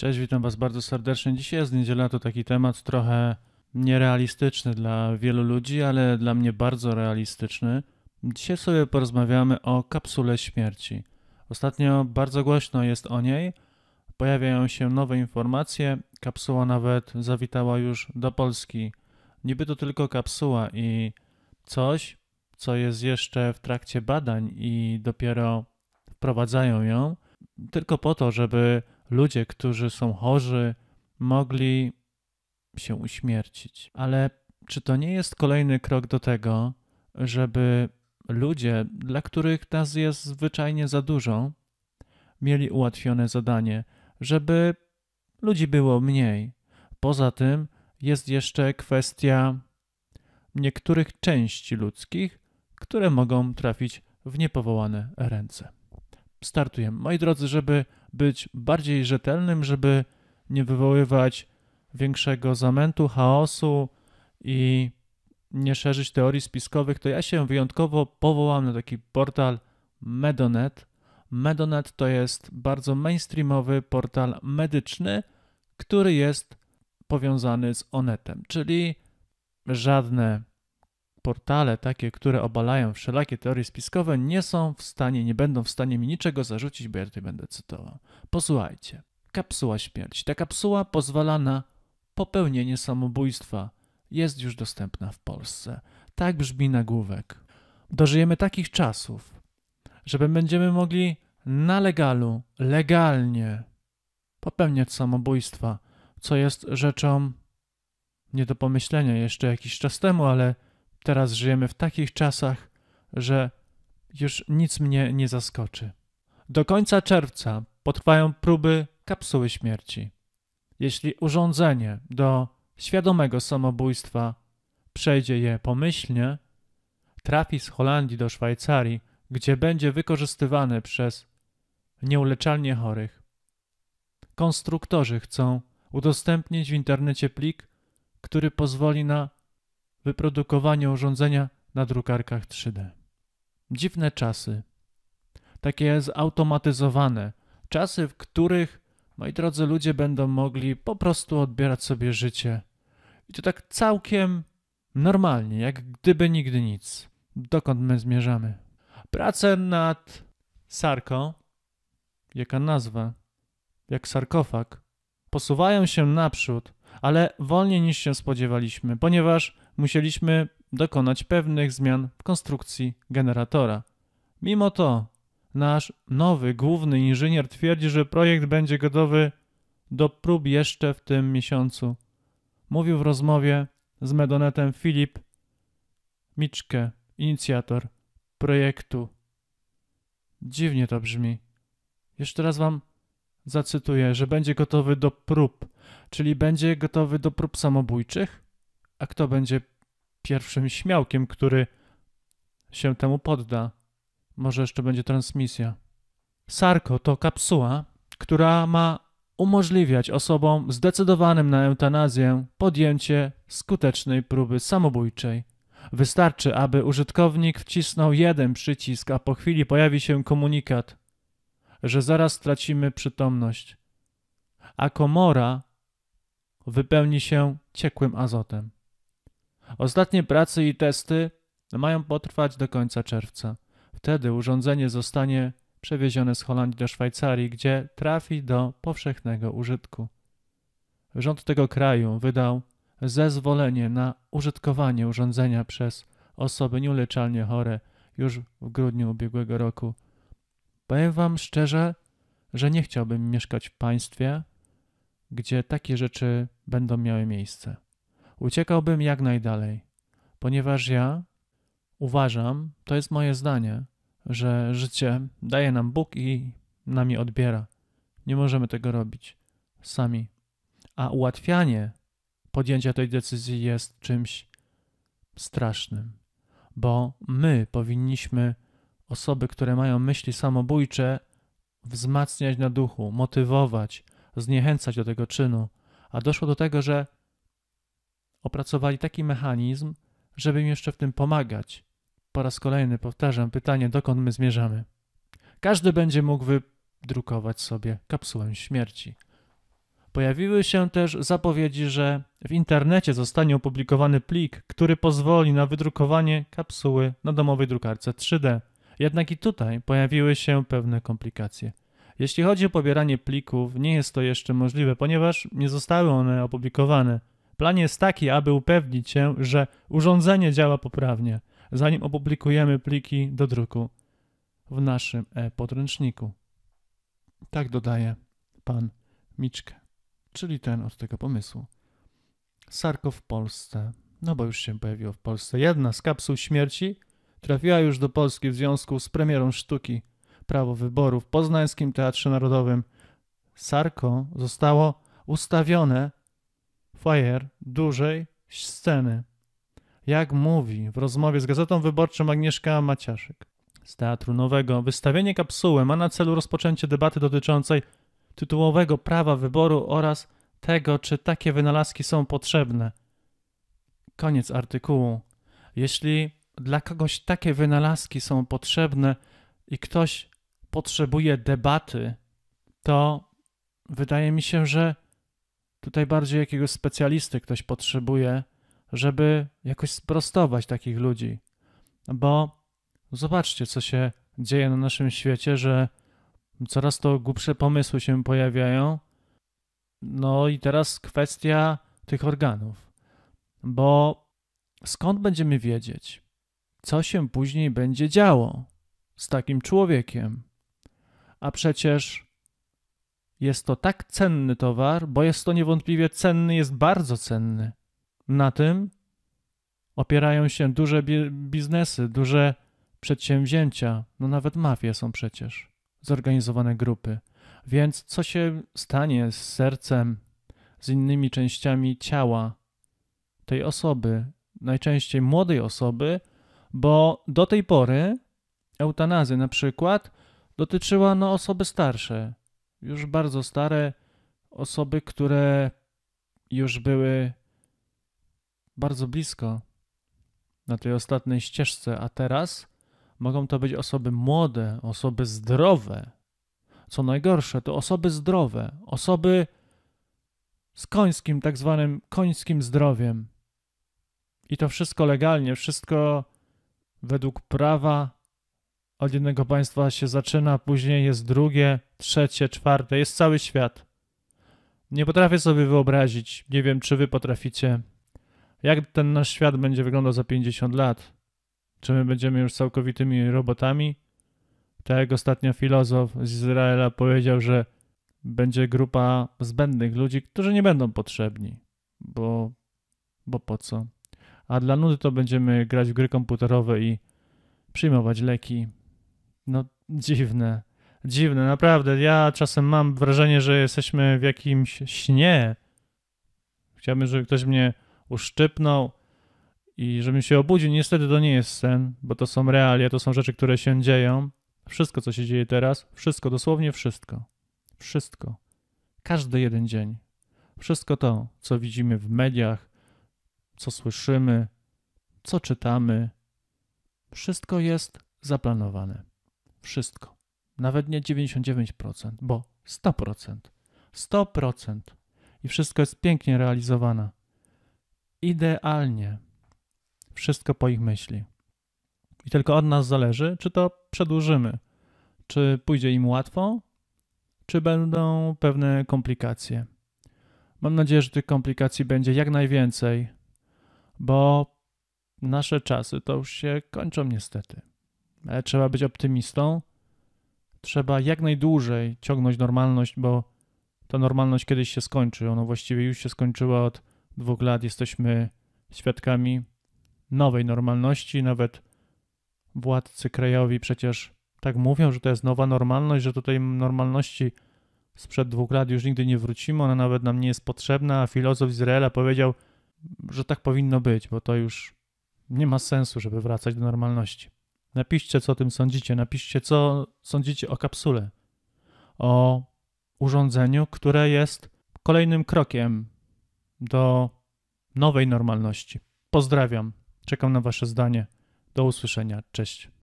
Cześć, witam Was bardzo serdecznie. Dzisiaj jest niedziela, to taki temat trochę nierealistyczny dla wielu ludzi, ale dla mnie bardzo realistyczny. Dzisiaj sobie porozmawiamy o kapsule śmierci. Ostatnio bardzo głośno jest o niej, pojawiają się nowe informacje. Kapsuła nawet zawitała już do Polski. Niby to tylko kapsuła i coś, co jest jeszcze w trakcie badań i dopiero wprowadzają ją, tylko po to, żeby ludzie, którzy są chorzy, mogli się uśmiercić. Ale czy to nie jest kolejny krok do tego, żeby ludzie, dla których nas jest zwyczajnie za dużo, mieli ułatwione zadanie, żeby ludzi było mniej. Poza tym jest jeszcze kwestia niektórych części ludzkich, które mogą trafić w niepowołane ręce startujemy. Moi drodzy, żeby być bardziej rzetelnym, żeby nie wywoływać większego zamętu, chaosu i nie szerzyć teorii spiskowych, to ja się wyjątkowo powołam na taki portal Medonet. Medonet to jest bardzo mainstreamowy portal medyczny, który jest powiązany z Onetem, czyli żadne portale takie, które obalają wszelakie teorie spiskowe, nie są w stanie, nie będą w stanie mi niczego zarzucić, bo ja tutaj będę cytował. Posłuchajcie. Kapsuła śmierci. Ta kapsuła pozwala na popełnienie samobójstwa. Jest już dostępna w Polsce. Tak brzmi nagłówek. Dożyjemy takich czasów, że będziemy mogli na legalu, legalnie popełniać samobójstwa, co jest rzeczą nie do pomyślenia jeszcze jakiś czas temu, ale Teraz żyjemy w takich czasach, że już nic mnie nie zaskoczy. Do końca czerwca potrwają próby kapsuły śmierci. Jeśli urządzenie do świadomego samobójstwa przejdzie je pomyślnie, trafi z Holandii do Szwajcarii, gdzie będzie wykorzystywane przez nieuleczalnie chorych. Konstruktorzy chcą udostępnić w internecie plik, który pozwoli na wyprodukowanie urządzenia na drukarkach 3D. Dziwne czasy. Takie zautomatyzowane. Czasy, w których, moi drodzy ludzie, będą mogli po prostu odbierać sobie życie. I to tak całkiem normalnie, jak gdyby nigdy nic. Dokąd my zmierzamy? Prace nad Sarką, jaka nazwa, jak sarkofag, posuwają się naprzód ale wolniej niż się spodziewaliśmy, ponieważ musieliśmy dokonać pewnych zmian w konstrukcji generatora. Mimo to nasz nowy główny inżynier twierdzi, że projekt będzie gotowy do prób jeszcze w tym miesiącu. Mówił w rozmowie z Medonetem Filip Miczke, inicjator projektu. Dziwnie to brzmi. Jeszcze raz wam zacytuję, że będzie gotowy do prób, czyli będzie gotowy do prób samobójczych? A kto będzie pierwszym śmiałkiem, który się temu podda? Może jeszcze będzie transmisja. Sarko to kapsuła, która ma umożliwiać osobom zdecydowanym na eutanazję podjęcie skutecznej próby samobójczej. Wystarczy, aby użytkownik wcisnął jeden przycisk, a po chwili pojawi się komunikat że zaraz stracimy przytomność, a komora wypełni się ciekłym azotem. Ostatnie prace i testy mają potrwać do końca czerwca. Wtedy urządzenie zostanie przewiezione z Holandii do Szwajcarii, gdzie trafi do powszechnego użytku. Rząd tego kraju wydał zezwolenie na użytkowanie urządzenia przez osoby nieuleczalnie chore już w grudniu ubiegłego roku. Powiem Wam szczerze, że nie chciałbym mieszkać w państwie, gdzie takie rzeczy będą miały miejsce. Uciekałbym jak najdalej, ponieważ ja uważam, to jest moje zdanie, że życie daje nam Bóg i nami odbiera. Nie możemy tego robić sami. A ułatwianie podjęcia tej decyzji jest czymś strasznym, bo my powinniśmy osoby, które mają myśli samobójcze, wzmacniać na duchu, motywować, zniechęcać do tego czynu. A doszło do tego, że opracowali taki mechanizm, żeby im jeszcze w tym pomagać. Po raz kolejny powtarzam pytanie, dokąd my zmierzamy. Każdy będzie mógł wydrukować sobie kapsułę śmierci. Pojawiły się też zapowiedzi, że w internecie zostanie opublikowany plik, który pozwoli na wydrukowanie kapsuły na domowej drukarce 3D. Jednak i tutaj pojawiły się pewne komplikacje. Jeśli chodzi o pobieranie plików, nie jest to jeszcze możliwe, ponieważ nie zostały one opublikowane. Plan jest taki, aby upewnić się, że urządzenie działa poprawnie, zanim opublikujemy pliki do druku w naszym e-podręczniku. Tak dodaje pan Miczkę, czyli ten od tego pomysłu. Sarko w Polsce, no bo już się pojawiło w Polsce. Jedna z kapsuł śmierci trafiła już do Polski w związku z premierą sztuki Prawo Wyboru w Poznańskim Teatrze Narodowym. Sarko zostało ustawione foyer dużej sceny. Jak mówi w rozmowie z Gazetą Wyborczą Agnieszka Maciaszyk z Teatru Nowego, wystawienie kapsuły ma na celu rozpoczęcie debaty dotyczącej tytułowego prawa wyboru oraz tego, czy takie wynalazki są potrzebne. Koniec artykułu. Jeśli dla kogoś takie wynalazki są potrzebne i ktoś potrzebuje debaty, to wydaje mi się, że tutaj bardziej jakiegoś specjalisty ktoś potrzebuje, żeby jakoś sprostować takich ludzi. Bo zobaczcie, co się dzieje na naszym świecie, że coraz to głupsze pomysły się pojawiają. No i teraz kwestia tych organów, bo skąd będziemy wiedzieć, co się później będzie działo z takim człowiekiem. A przecież jest to tak cenny towar, bo jest to niewątpliwie cenny, jest bardzo cenny. Na tym opierają się duże biznesy, duże przedsięwzięcia, no nawet mafie są przecież, zorganizowane grupy. Więc co się stanie z sercem, z innymi częściami ciała tej osoby, najczęściej młodej osoby, bo do tej pory eutanazy na przykład dotyczyła no, osoby starsze, już bardzo stare, osoby, które już były bardzo blisko na tej ostatniej ścieżce, a teraz mogą to być osoby młode, osoby zdrowe. Co najgorsze, to osoby zdrowe, osoby z końskim, tak zwanym końskim zdrowiem. I to wszystko legalnie, wszystko według prawa od jednego państwa się zaczyna, później jest drugie, trzecie, czwarte, jest cały świat. Nie potrafię sobie wyobrazić, nie wiem czy wy potraficie, jak ten nasz świat będzie wyglądał za 50 lat. Czy my będziemy już całkowitymi robotami? Tak jak ostatnio filozof z Izraela powiedział, że będzie grupa zbędnych ludzi, którzy nie będą potrzebni, bo, bo po co? A dla nudy to będziemy grać w gry komputerowe i przyjmować leki. No dziwne. Dziwne, naprawdę. Ja czasem mam wrażenie, że jesteśmy w jakimś śnie. Chciałbym, żeby ktoś mnie uszczypnął i żebym się obudził. Niestety to nie jest sen, bo to są realia, to są rzeczy, które się dzieją. Wszystko, co się dzieje teraz, wszystko, dosłownie wszystko. Wszystko. Każdy jeden dzień. Wszystko to, co widzimy w mediach, co słyszymy, co czytamy. Wszystko jest zaplanowane. Wszystko. Nawet nie 99%, bo 100%. 100%. I wszystko jest pięknie realizowane. Idealnie. Wszystko po ich myśli. I tylko od nas zależy, czy to przedłużymy. Czy pójdzie im łatwo, czy będą pewne komplikacje. Mam nadzieję, że tych komplikacji będzie jak najwięcej, bo nasze czasy to już się kończą niestety. Ale trzeba być optymistą, trzeba jak najdłużej ciągnąć normalność, bo ta normalność kiedyś się skończy. Ona właściwie już się skończyła od dwóch lat. Jesteśmy świadkami nowej normalności. Nawet władcy krajowi przecież tak mówią, że to jest nowa normalność, że do tej normalności sprzed dwóch lat już nigdy nie wrócimy. Ona nawet nam nie jest potrzebna. A filozof Izraela powiedział, że tak powinno być, bo to już nie ma sensu, żeby wracać do normalności. Napiszcie, co o tym sądzicie. Napiszcie, co sądzicie o kapsule. O urządzeniu, które jest kolejnym krokiem do nowej normalności. Pozdrawiam. Czekam na Wasze zdanie. Do usłyszenia. Cześć.